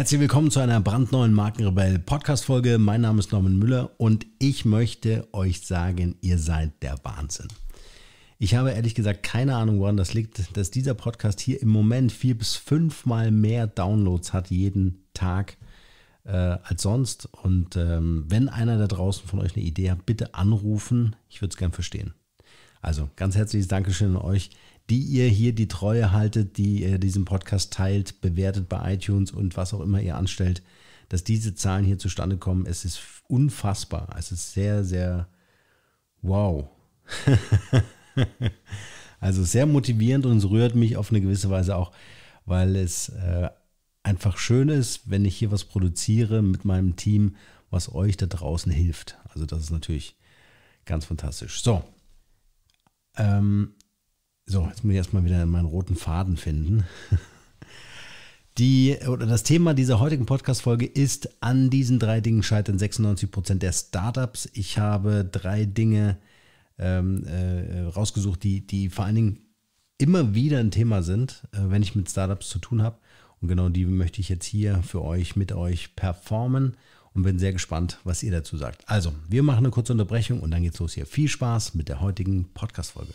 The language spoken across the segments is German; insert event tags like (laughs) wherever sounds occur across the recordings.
Herzlich willkommen zu einer brandneuen Markenrebell Podcast Folge. Mein Name ist Norman Müller und ich möchte euch sagen, ihr seid der Wahnsinn. Ich habe ehrlich gesagt keine Ahnung, woran das liegt, dass dieser Podcast hier im Moment vier bis fünfmal mehr Downloads hat jeden Tag äh, als sonst. Und ähm, wenn einer da draußen von euch eine Idee hat, bitte anrufen. Ich würde es gern verstehen. Also ganz herzliches Dankeschön an euch die ihr hier die Treue haltet, die ihr diesen Podcast teilt, bewertet bei iTunes und was auch immer ihr anstellt, dass diese Zahlen hier zustande kommen. Es ist unfassbar. Es ist sehr, sehr wow. (laughs) also sehr motivierend und es rührt mich auf eine gewisse Weise auch, weil es äh, einfach schön ist, wenn ich hier was produziere mit meinem Team, was euch da draußen hilft. Also das ist natürlich ganz fantastisch. So. Ähm, so, jetzt muss ich erstmal wieder meinen roten Faden finden. (laughs) Die, oder das Thema dieser heutigen Podcast-Folge ist: An diesen drei Dingen scheitern 96 Prozent der Startups. Ich habe drei Dinge ähm, äh, rausgesucht, die, die vor allen Dingen immer wieder ein Thema sind, äh, wenn ich mit Startups zu tun habe. Und genau die möchte ich jetzt hier für euch, mit euch performen und bin sehr gespannt, was ihr dazu sagt. Also, wir machen eine kurze Unterbrechung und dann geht's los hier. Viel Spaß mit der heutigen Podcast-Folge.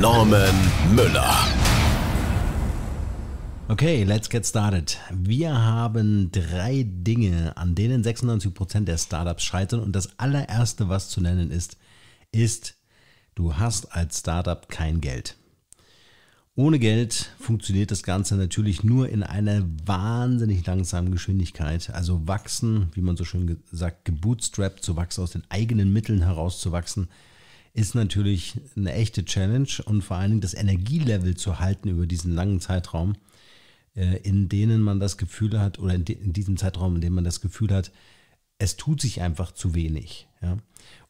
Norman Müller. Okay, let's get started. Wir haben drei Dinge, an denen 96% der Startups scheitern. Und das allererste, was zu nennen ist, ist, du hast als Startup kein Geld. Ohne Geld funktioniert das Ganze natürlich nur in einer wahnsinnig langsamen Geschwindigkeit. Also wachsen, wie man so schön sagt, gebootstrapped zu wachsen, aus den eigenen Mitteln herauszuwachsen, ist natürlich eine echte Challenge und vor allen Dingen das Energielevel zu halten über diesen langen Zeitraum, äh, in denen man das Gefühl hat, oder in, diesem Zeitraum, in dem man das Gefühl hat, es tut sich einfach zu wenig. Ja.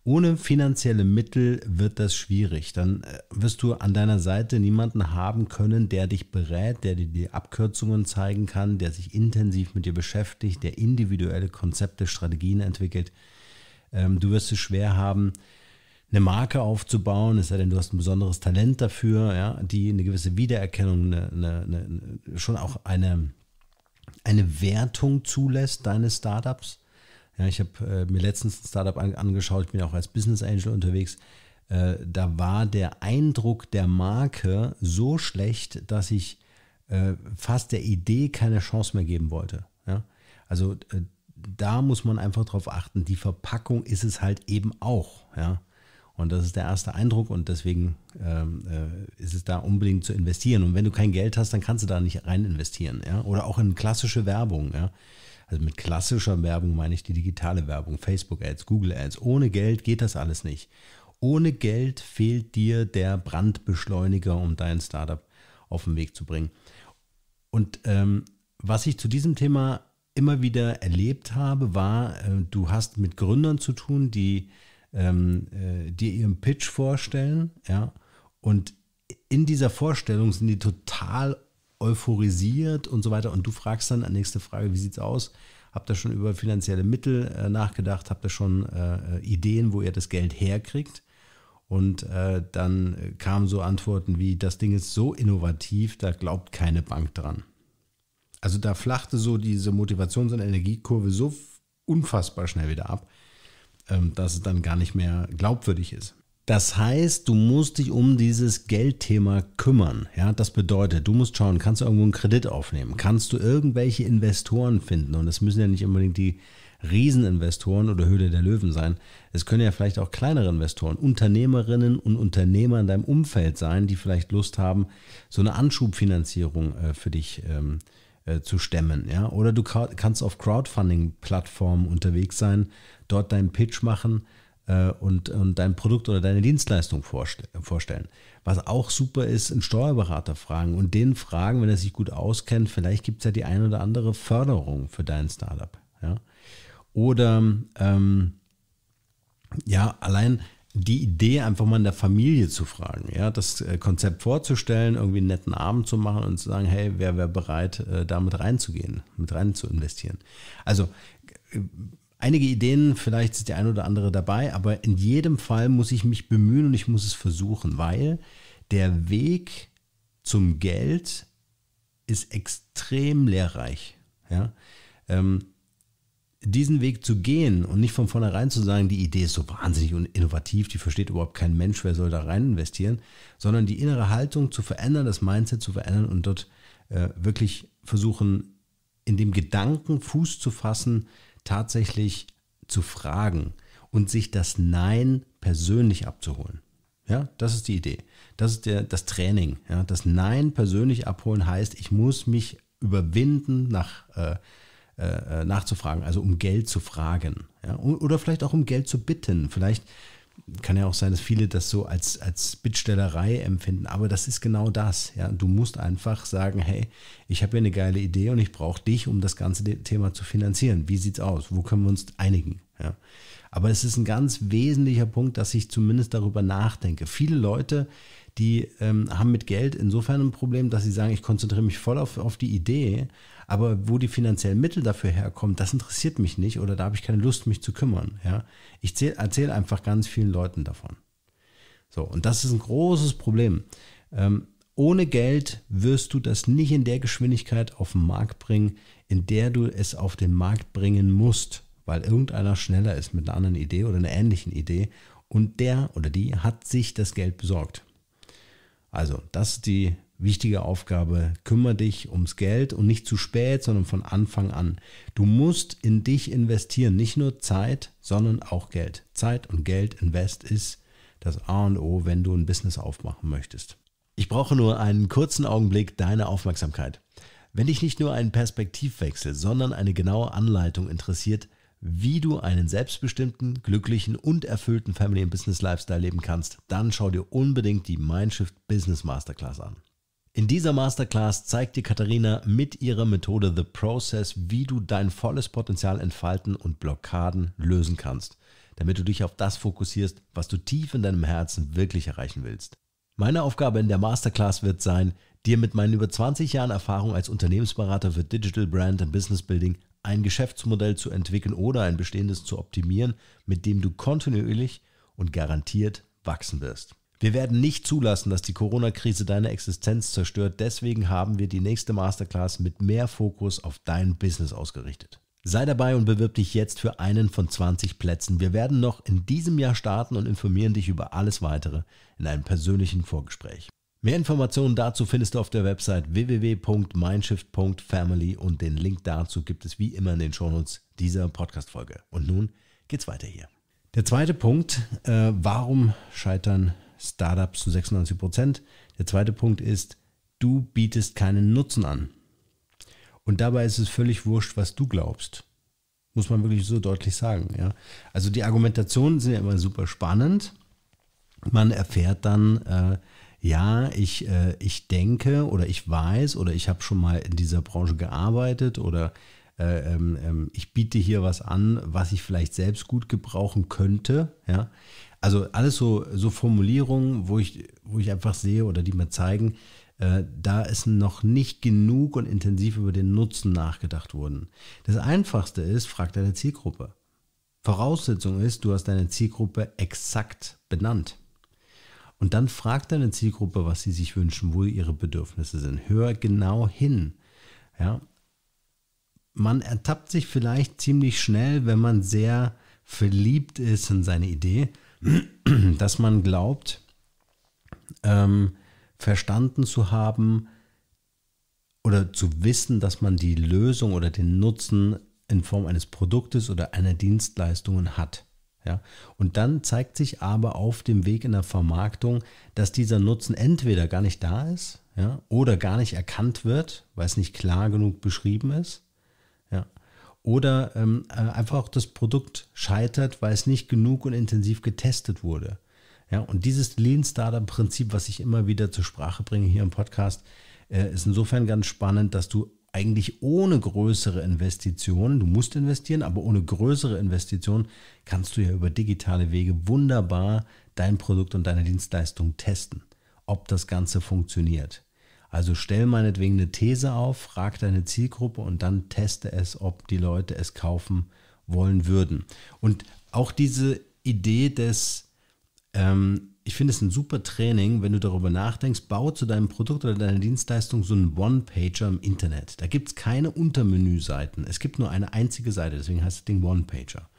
Ohne finanzielle Mittel wird das schwierig. Dann äh, wirst du an deiner Seite niemanden haben können, der dich berät, der dir die Abkürzungen zeigen kann, der sich intensiv mit dir beschäftigt, der individuelle Konzepte, Strategien entwickelt. Ähm, du wirst es schwer haben, eine Marke aufzubauen, es sei denn, du hast ein besonderes Talent dafür, ja, die eine gewisse Wiedererkennung, eine, eine, eine, schon auch eine, eine Wertung zulässt deines Startups. Ja, ich habe äh, mir letztens ein Startup an, angeschaut, ich bin ja auch als Business Angel unterwegs. Äh, da war der Eindruck der Marke so schlecht, dass ich äh, fast der Idee keine Chance mehr geben wollte. Ja? Also äh, da muss man einfach drauf achten. Die Verpackung ist es halt eben auch. Ja? Und das ist der erste Eindruck und deswegen ähm, äh, ist es da unbedingt zu investieren. Und wenn du kein Geld hast, dann kannst du da nicht rein investieren. Ja? Oder auch in klassische Werbung. Ja? Also mit klassischer Werbung meine ich die digitale Werbung, Facebook-Ads, Google-Ads. Ohne Geld geht das alles nicht. Ohne Geld fehlt dir der Brandbeschleuniger, um dein Startup auf den Weg zu bringen. Und ähm, was ich zu diesem Thema immer wieder erlebt habe, war, äh, du hast mit Gründern zu tun, die ähm, äh, dir ihren Pitch vorstellen, ja, und in dieser Vorstellung sind die total euphorisiert und so weiter. Und du fragst dann, nächste Frage, wie sieht's aus? Habt ihr schon über finanzielle Mittel äh, nachgedacht? Habt ihr schon äh, Ideen, wo ihr das Geld herkriegt? Und äh, dann kamen so Antworten wie, das Ding ist so innovativ, da glaubt keine Bank dran. Also da flachte so diese Motivations- und Energiekurve so unfassbar schnell wieder ab, ähm, dass es dann gar nicht mehr glaubwürdig ist. Das heißt, du musst dich um dieses Geldthema kümmern. Ja, das bedeutet, du musst schauen, kannst du irgendwo einen Kredit aufnehmen? Kannst du irgendwelche Investoren finden? Und es müssen ja nicht unbedingt die Rieseninvestoren oder Höhle der Löwen sein. Es können ja vielleicht auch kleinere Investoren, Unternehmerinnen und Unternehmer in deinem Umfeld sein, die vielleicht Lust haben, so eine Anschubfinanzierung äh, für dich zu ähm, äh, zu stemmen. Ja? Oder du kannst auf Crowdfunding-Plattformen unterwegs sein, dort deinen Pitch machen äh, und, und dein Produkt oder deine Dienstleistung vorste vorstellen. Was auch super ist, einen Steuerberater fragen und den fragen, wenn er sich gut auskennt, vielleicht gibt es ja die ein oder andere Förderung für dein Startup. Ja? Oder ähm, ja, allein die Idee, einfach mal in der Familie zu fragen, ja, das äh, Konzept vorzustellen, irgendwie einen netten Abend zu machen und zu sagen, hey, wer wäre bereit, äh, damit reinzugehen, mit rein zu investieren. Also äh, einige Ideen, vielleicht ist der ein oder andere dabei, aber in jedem Fall muss ich mich bemühen und ich muss es versuchen, weil der Weg zum Geld ist extrem lehrreich. Ja? Ähm, diesen Weg zu gehen und nicht von vornherein zu sagen, die Idee ist so wahnsinnig und innovativ, die versteht überhaupt kein Mensch, wer soll da rein investieren, sondern die innere Haltung zu verändern, das Mindset zu verändern und dort äh, wirklich versuchen, in dem Gedanken Fuß zu fassen, tatsächlich zu fragen und sich das Nein persönlich abzuholen. Ja, das ist die Idee. Das ist der, das Training. Ja, das Nein persönlich abholen heißt, ich muss mich überwinden, nach äh, äh, äh, nachzufragen, also um Geld zu fragen. Ja? Oder vielleicht auch um Geld zu bitten. Vielleicht kann ja auch sein, dass viele das so als, als Bittstellerei empfinden, aber das ist genau das. Ja? Du musst einfach sagen, hey, ich habe hier eine geile Idee und ich brauche dich, um das ganze Thema zu finanzieren. Wie sieht's aus? Wo können wir uns einigen? Ja? Aber es ist ein ganz wesentlicher Punkt, dass ich zumindest darüber nachdenke. Viele Leute, die ähm, haben mit Geld insofern ein Problem, dass sie sagen, ich konzentriere mich voll auf, auf die Idee, aber wo die finanziellen Mittel dafür herkommen, das interessiert mich nicht oder da habe ich keine Lust, mich zu kümmern. Ja? Ich erzähle einfach ganz vielen Leuten davon. So, und das ist ein großes Problem. Ähm, ohne Geld wirst du das nicht in der Geschwindigkeit auf den Markt bringen, in der du es auf den Markt bringen musst, weil irgendeiner schneller ist mit einer anderen Idee oder einer ähnlichen Idee und der oder die hat sich das Geld besorgt. Also, das ist die wichtige Aufgabe. Kümmere dich ums Geld und nicht zu spät, sondern von Anfang an. Du musst in dich investieren, nicht nur Zeit, sondern auch Geld. Zeit und Geld invest ist das A und O, wenn du ein Business aufmachen möchtest. Ich brauche nur einen kurzen Augenblick deine Aufmerksamkeit. Wenn dich nicht nur ein Perspektivwechsel, sondern eine genaue Anleitung interessiert, wie du einen selbstbestimmten, glücklichen und erfüllten Family and Business Lifestyle leben kannst, dann schau dir unbedingt die Mindshift Business Masterclass an. In dieser Masterclass zeigt dir Katharina mit ihrer Methode The Process, wie du dein volles Potenzial entfalten und Blockaden lösen kannst, damit du dich auf das fokussierst, was du tief in deinem Herzen wirklich erreichen willst. Meine Aufgabe in der Masterclass wird sein, dir mit meinen über 20 Jahren Erfahrung als Unternehmensberater für Digital Brand und Business Building ein Geschäftsmodell zu entwickeln oder ein bestehendes zu optimieren, mit dem du kontinuierlich und garantiert wachsen wirst. Wir werden nicht zulassen, dass die Corona-Krise deine Existenz zerstört. Deswegen haben wir die nächste Masterclass mit mehr Fokus auf dein Business ausgerichtet. Sei dabei und bewirb dich jetzt für einen von 20 Plätzen. Wir werden noch in diesem Jahr starten und informieren dich über alles weitere in einem persönlichen Vorgespräch. Mehr Informationen dazu findest du auf der Website www.mindshift.family und den Link dazu gibt es wie immer in den Shownotes dieser Podcast-Folge. Und nun geht's weiter hier. Der zweite Punkt, äh, warum scheitern Startups zu 96 Prozent. Der zweite Punkt ist, du bietest keinen Nutzen an. Und dabei ist es völlig wurscht, was du glaubst. Muss man wirklich so deutlich sagen. Ja? Also die Argumentationen sind ja immer super spannend. Man erfährt dann, äh, ja, ich, äh, ich denke oder ich weiß oder ich habe schon mal in dieser Branche gearbeitet oder äh, ähm, ähm, ich biete hier was an, was ich vielleicht selbst gut gebrauchen könnte. Ja? Also alles so, so Formulierungen, wo ich, wo ich einfach sehe oder die mir zeigen, äh, da ist noch nicht genug und intensiv über den Nutzen nachgedacht worden. Das Einfachste ist, frag deine Zielgruppe. Voraussetzung ist, du hast deine Zielgruppe exakt benannt. Und dann frag deine Zielgruppe, was sie sich wünschen, wo ihre Bedürfnisse sind. Hör genau hin. Ja, man ertappt sich vielleicht ziemlich schnell, wenn man sehr verliebt ist in seine Idee, (clears throat) dass man glaubt, ähm, verstanden zu haben oder zu wissen, dass man die Lösung oder den Nutzen in Form eines Produktes oder einer Dienstleistung hat. Ja? Und dann zeigt sich aber auf dem Weg in der Vermarktung, dass dieser Nutzen entweder gar nicht da ist ja, oder gar nicht erkannt wird, weil es nicht klar genug beschrieben ist ja. Oder ähm, äh, einfach auch das Produkt scheitert, weil es nicht genug und intensiv getestet wurde. Ja, und dieses Lean Startup Prinzip, was ich immer wieder zur Sprache bringe hier im Podcast, äh, ist insofern ganz spannend, dass du eigentlich ohne größere Investitionen, du musst investieren, aber ohne größere Investitionen kannst du ja über digitale Wege wunderbar dein Produkt und deine Dienstleistung testen, ob das Ganze funktioniert. Also stell meinetwegen eine These auf, frag deine Zielgruppe und dann teste es, ob die Leute es kaufen wollen würden. Und auch diese Idee des, ähm, ich finde es ein super Training, wenn du darüber nachdenkst, bau zu deinem Produkt oder deiner Dienstleistung so einen One-Pager im Internet. Da gibt es keine Untermenüseiten. Es gibt nur eine einzige Seite, deswegen heißt das Ding One-Pager.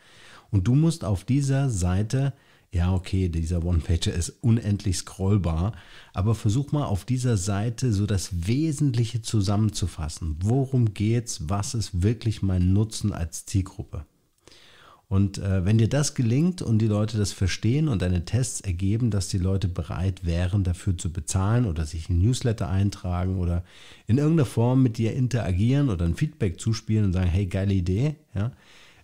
Und du musst auf dieser Seite ja, okay, dieser One-Pager ist unendlich scrollbar, aber versuch mal auf dieser Seite so das Wesentliche zusammenzufassen. Worum geht's? Was ist wirklich mein Nutzen als Zielgruppe? Und äh, wenn dir das gelingt und die Leute das verstehen und deine Tests ergeben, dass die Leute bereit wären, dafür zu bezahlen oder sich ein Newsletter eintragen oder in irgendeiner Form mit dir interagieren oder ein Feedback zuspielen und sagen, hey, geile Idee, ja,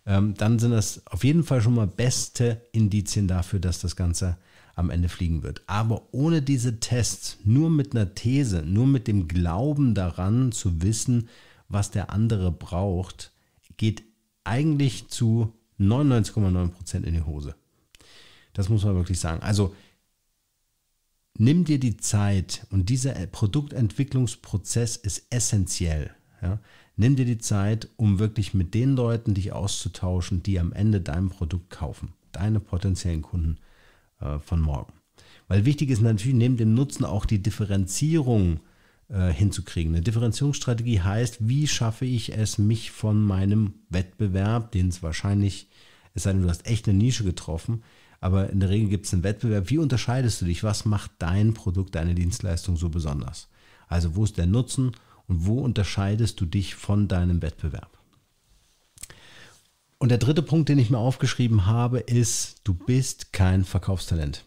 ähm, dann sind das auf jeden Fall schon mal beste Indizien dafür, dass das Ganze am Ende fliegen wird. Aber ohne diese Tests, nur mit einer These, nur mit dem Glauben daran zu wissen, was der andere braucht, geht eigentlich zu 99,9% in die Hose. Das muss man wirklich sagen. Also nimm dir die Zeit und dieser Produktentwicklungsprozess ist essentiell. Ja? Nimm dir die Zeit, um wirklich mit den Leuten dich auszutauschen, die am Ende dein Produkt kaufen, deine potenziellen Kunden äh, von morgen. Weil wichtig ist natürlich neben dem Nutzen auch die Differenzierung äh, hinzukriegen. Eine Differenzierungsstrategie heißt, wie schaffe ich es, mich von meinem Wettbewerb, den es wahrscheinlich, es sei denn, du hast echt eine Nische getroffen, aber in der Regel gibt es einen Wettbewerb. Wie unterscheidest du dich? Was macht dein Produkt, deine Dienstleistung so besonders? Also wo ist der Nutzen und wo unterscheidest du dich von deinem Wettbewerb? Und der dritte Punkt, den ich mir aufgeschrieben habe, ist, du bist kein Verkaufstalent.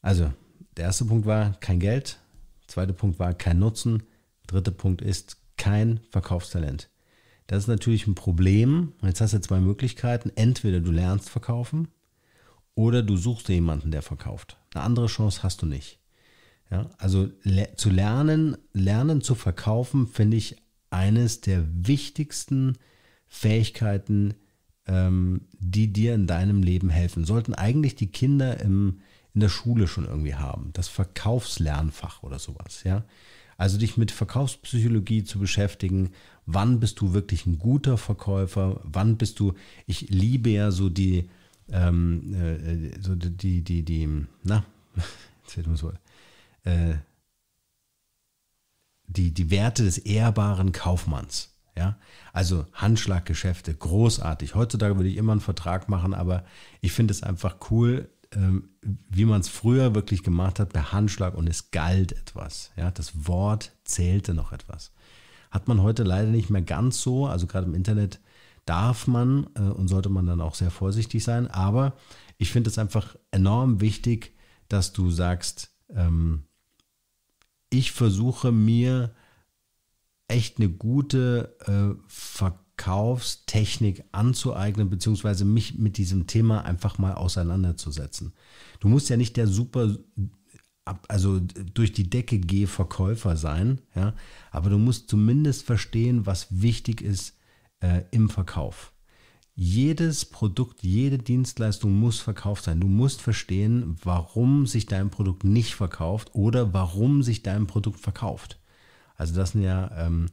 Also, der erste Punkt war kein Geld, zweiter Punkt war kein Nutzen, dritter Punkt ist kein Verkaufstalent. Das ist natürlich ein Problem. Jetzt hast du zwei Möglichkeiten. Entweder du lernst verkaufen oder du suchst jemanden, der verkauft. Eine andere Chance hast du nicht. Ja, also le zu lernen, lernen zu verkaufen, finde ich eines der wichtigsten Fähigkeiten, ähm, die dir in deinem Leben helfen. Sollten eigentlich die Kinder im, in der Schule schon irgendwie haben. Das Verkaufslernfach oder sowas, ja. Also dich mit Verkaufspsychologie zu beschäftigen, wann bist du wirklich ein guter Verkäufer, wann bist du, ich liebe ja so die, ähm, äh, äh so die, die, die, na, (laughs) jetzt wird so, äh, die, die Werte des ehrbaren Kaufmanns. Ja, also Handschlaggeschäfte, großartig. Heutzutage würde ich immer einen Vertrag machen, aber ich finde es einfach cool, ähm, wie man es früher wirklich gemacht hat, per Handschlag und es galt etwas. Ja, das Wort zählte noch etwas. Hat man heute leider nicht mehr ganz so, also gerade im Internet darf man äh, und sollte man dann auch sehr vorsichtig sein, aber ich finde es einfach enorm wichtig, dass du sagst, ähm, ich versuche mir echt eine gute äh, Verkaufstechnik anzueignen, beziehungsweise mich mit diesem Thema einfach mal auseinanderzusetzen. Du musst ja nicht der super, also durch die Decke geh Verkäufer sein, ja, aber du musst zumindest verstehen, was wichtig ist äh, im Verkauf jedes Produkt, jede Dienstleistung muss verkauft sein. Du musst verstehen, warum sich dein Produkt nicht verkauft oder warum sich dein Produkt verkauft. Also das sind ja ähm,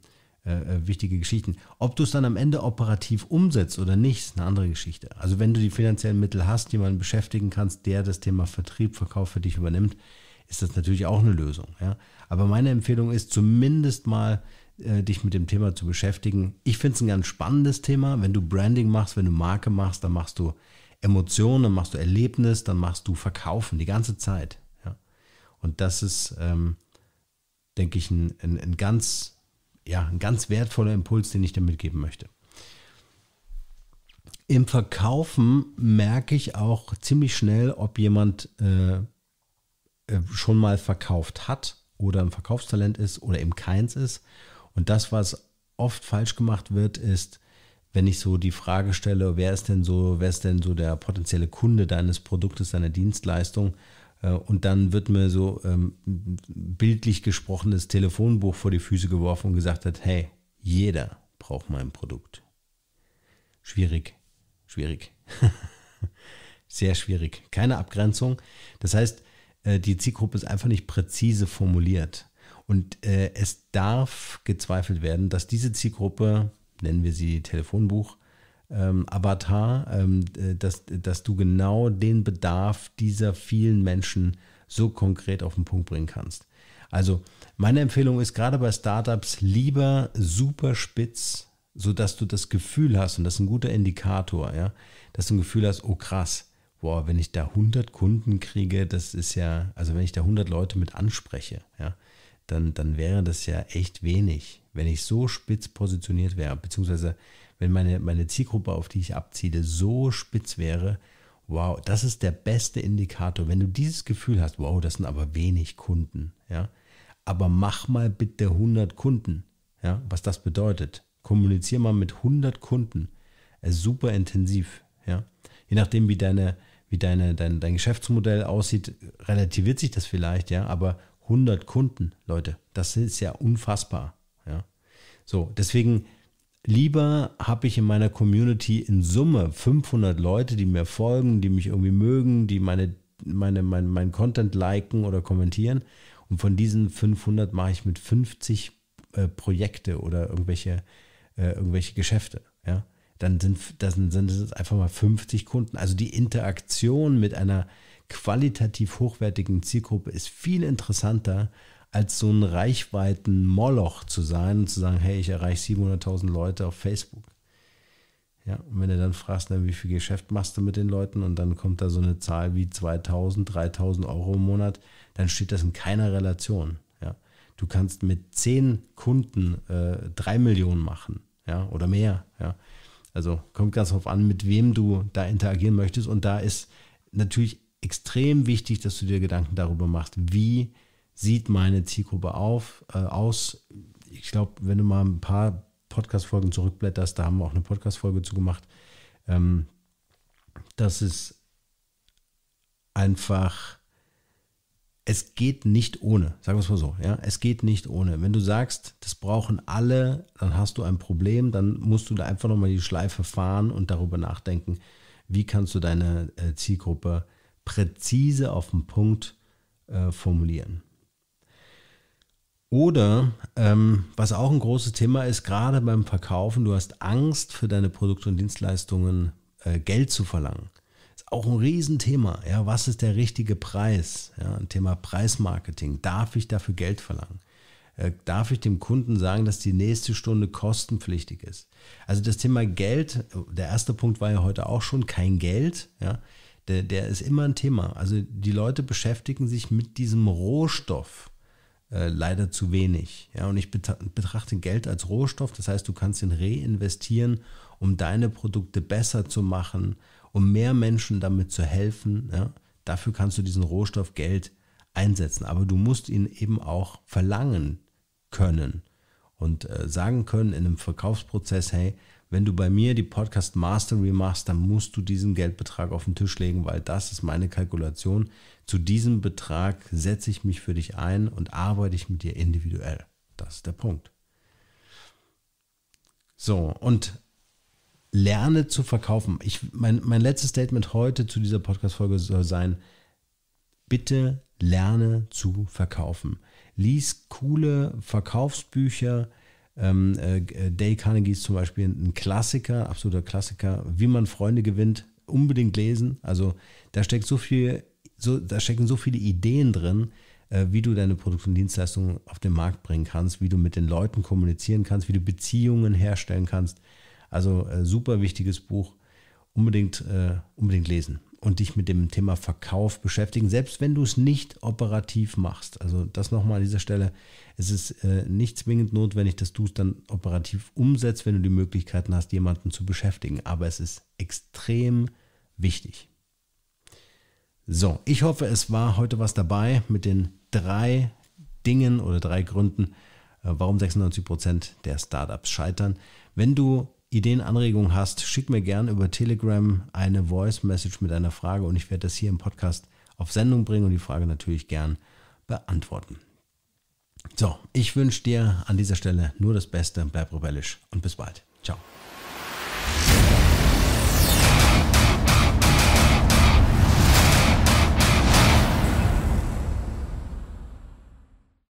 äh, äh wichtige Geschichten. Ob du es dann am Ende operativ umsetzt oder nicht, ist eine andere Geschichte. Also wenn du die finanziellen Mittel hast, jemanden beschäftigen kannst, der das Thema Vertrieb, Verkauf für dich übernimmt, ist das natürlich auch eine Lösung. Ja? Aber meine Empfehlung ist zumindest mal äh, dich mit dem Thema zu beschäftigen. Ich finde es ein ganz spannendes Thema. Wenn du Branding machst, wenn du Marke machst, dann machst du Emotionen, dann machst du Erlebnis, dann machst du Verkaufen die ganze Zeit. Ja? Und das ist, ähm, denke ich, ein, ein, ein, ganz, ja, ein ganz wertvoller Impuls, den ich dir mitgeben möchte. Im Verkaufen merke ich auch ziemlich schnell, ob jemand äh, äh schon mal verkauft hat oder ein Verkaufstalent ist oder eben keins ist und das, was oft falsch gemacht wird, ist, wenn ich so die Frage stelle, wer ist denn so, wer ist denn so der potenzielle Kunde deines Produktes, deiner Dienstleistung? Äh, und dann wird mir so ähm, bildlich gesprochen das Telefonbuch vor die Füße geworfen und gesagt hat, hey, jeder braucht mein Produkt. Schwierig, schwierig. (laughs) Sehr schwierig. Keine Abgrenzung. Das heißt, äh, die Zielgruppe ist einfach nicht präzise formuliert. Und äh, es darf gezweifelt werden, dass diese Zielgruppe, nennen wir sie Telefonbuch, ähm, Avatar, ähm, äh, dass, dass du genau den Bedarf dieser vielen Menschen so konkret auf den Punkt bringen kannst. Also meine Empfehlung ist gerade bei Startups lieber super spitz, sodass du das Gefühl hast, und das ist ein guter Indikator, ja, dass du ein Gefühl hast, oh krass, boah, wenn ich da 100 Kunden kriege, das ist ja, also wenn ich da 100 Leute mit anspreche, ja, dann, dann wäre das ja echt wenig, wenn ich so spitz positioniert wäre, beziehungsweise wenn meine, meine Zielgruppe, auf die ich abziele, so spitz wäre, wow, das ist der beste Indikator. Wenn du dieses Gefühl hast, wow, das sind aber wenig Kunden, ja, aber mach mal bitte 100 Kunden, ja, was das bedeutet. Kommunizier mal mit 100 Kunden, super intensiv, ja. Je nachdem, wie deine, wie deine, dein, dein Geschäftsmodell aussieht, relativiert sich das vielleicht, ja, aber 100 Kunden, Leute. Das ist ja unfassbar. Ja. So, deswegen lieber habe ich in meiner Community in Summe 500 Leute, die mir folgen, die mich irgendwie mögen, die meine, meine, mein, mein Content liken oder kommentieren. Und von diesen 500 mache ich mit 50 äh, Projekte oder irgendwelche, äh, irgendwelche Geschäfte. Ja. Dann sind, das sind, sind es einfach mal 50 Kunden. Also die Interaktion mit einer qualitativ hochwertigen Zielgruppe ist viel interessanter, als so ein Reichweiten-Moloch zu sein und zu sagen, hey, ich erreiche 700.000 Leute auf Facebook. Ja, und wenn du dann fragst, dann, wie viel Geschäft machst du mit den Leuten und dann kommt da so eine Zahl wie 2.000, 3.000 Euro im Monat, dann steht das in keiner Relation. Ja. Du kannst mit 10 Kunden äh, 3 Millionen machen ja, oder mehr. Ja. Also kommt ganz darauf an, mit wem du da interagieren möchtest und da ist natürlich extrem wichtig, dass du dir Gedanken darüber machst, wie sieht meine Zielgruppe auf, äh, aus. Ich glaube, wenn du mal ein paar Podcast-Folgen zurückblätterst, da haben wir auch eine Podcast-Folge zu gemacht, ähm, dass es einfach, es geht nicht ohne, sagen wir es mal so, ja, es geht nicht ohne. Wenn du sagst, das brauchen alle, dann hast du ein Problem, dann musst du da einfach nochmal die Schleife fahren und darüber nachdenken, wie kannst du deine äh, Zielgruppe äh, präzise auf den Punkt äh, formulieren. Oder ähm, was auch ein großes Thema ist, gerade beim Verkaufen, du hast Angst für deine Produkte und Dienstleistungen äh, Geld zu verlangen. Ist auch ein Riesenthema. Ja, was ist der richtige Preis? Ja, ein Thema Preismarketing. Darf ich dafür Geld verlangen? Äh, darf ich dem Kunden sagen, dass die nächste Stunde kostenpflichtig ist? Also das Thema Geld, äh, der erste Punkt war ja heute auch schon kein Geld. Ja, der, der ist immer ein Thema. Also die Leute beschäftigen sich mit diesem Rohstoff äh, leider zu wenig. Ja, und ich betrachte Geld als Rohstoff, das heißt, du kannst ihn reinvestieren, um deine Produkte besser zu machen, um mehr Menschen damit zu helfen. Ja. Dafür kannst du diesen Rohstoff Geld einsetzen, aber du musst ihn eben auch verlangen können und äh, sagen können in einem Verkaufsprozess, hey, wenn du bei mir die Podcast Mastery machst, dann musst du diesen Geldbetrag auf den Tisch legen, weil das ist meine Kalkulation. Zu diesem Betrag setze ich mich für dich ein und arbeite ich mit dir individuell. Das ist der Punkt. So, und lerne zu verkaufen. Ich, mein, mein letztes Statement heute zu dieser Podcast-Folge soll sein, bitte lerne zu verkaufen. Lies coole Verkaufsbücher, ähm, äh, Dale Carnegie ist zum Beispiel ein Klassiker, absoluter Klassiker. Wie man Freunde gewinnt, unbedingt lesen. Also da steckt so viel, so, da stecken so viele Ideen drin, äh, wie du deine Produkte und Dienstleistungen auf den Markt bringen kannst, wie du mit den Leuten kommunizieren kannst, wie du Beziehungen herstellen kannst. Also äh, super wichtiges Buch, unbedingt, äh, unbedingt lesen und dich mit dem Thema Verkauf beschäftigen, selbst wenn du es nicht operativ machst. Also das nochmal an dieser Stelle. Es ist äh, nicht zwingend notwendig, dass du es dann operativ umsetzt, wenn du die Möglichkeiten hast, jemanden zu beschäftigen. Aber es ist extrem wichtig. So, ich hoffe, es war heute was dabei mit den drei Dingen oder drei Gründen, äh, warum 96% Prozent der Startups scheitern. Wenn du Ideen, Anregungen hast, schick mir gern über Telegram eine Voice Message mit einer Frage und ich werde das hier im Podcast auf Sendung bringen und die Frage natürlich gern beantworten. So, ich wünsche dir an dieser Stelle nur das Beste, bleib rebellisch und bis bald. Ciao.